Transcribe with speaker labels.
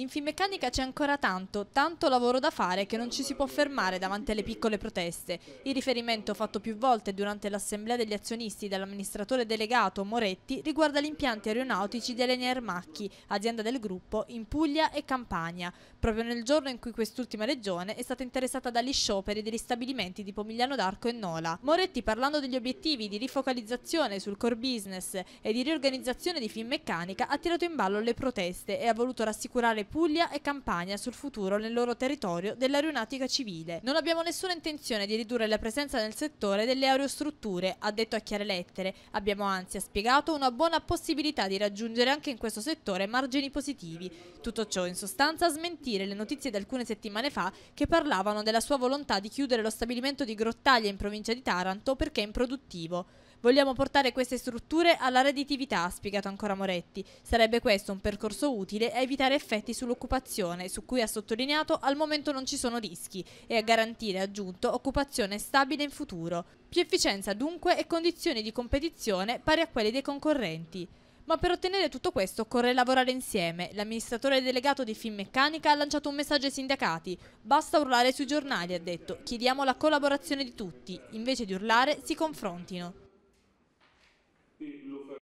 Speaker 1: In Finmeccanica c'è ancora tanto, tanto lavoro da fare che non ci si può fermare davanti alle piccole proteste. Il riferimento fatto più volte durante l'assemblea degli azionisti dall'amministratore delegato Moretti riguarda gli impianti aeronautici di Elenia Ermacchi, azienda del gruppo, in Puglia e Campania, proprio nel giorno in cui quest'ultima regione è stata interessata dagli scioperi degli stabilimenti di Pomigliano d'Arco e Nola. Moretti parlando degli obiettivi di rifocalizzazione sul core business e di riorganizzazione di Finmeccanica ha tirato in ballo le proteste e ha voluto rassicurare Puglia e Campania sul futuro nel loro territorio dell'aeronautica civile. Non abbiamo nessuna intenzione di ridurre la presenza nel settore delle aerostrutture, ha detto a chiare lettere. Abbiamo anzi, ha spiegato, una buona possibilità di raggiungere anche in questo settore margini positivi. Tutto ciò in sostanza a smentire le notizie di alcune settimane fa che parlavano della sua volontà di chiudere lo stabilimento di Grottaglia in provincia di Taranto perché improduttivo. Vogliamo portare queste strutture alla redditività, ha spiegato ancora Moretti. Sarebbe questo un percorso utile a evitare effetti sull'occupazione, su cui ha sottolineato al momento non ci sono rischi, e a garantire, aggiunto, occupazione stabile in futuro. Più efficienza dunque e condizioni di competizione pari a quelle dei concorrenti. Ma per ottenere tutto questo occorre lavorare insieme. L'amministratore delegato di Finmeccanica ha lanciato un messaggio ai sindacati. Basta urlare sui giornali, ha detto. Chiediamo la collaborazione di tutti. Invece di urlare, si confrontino.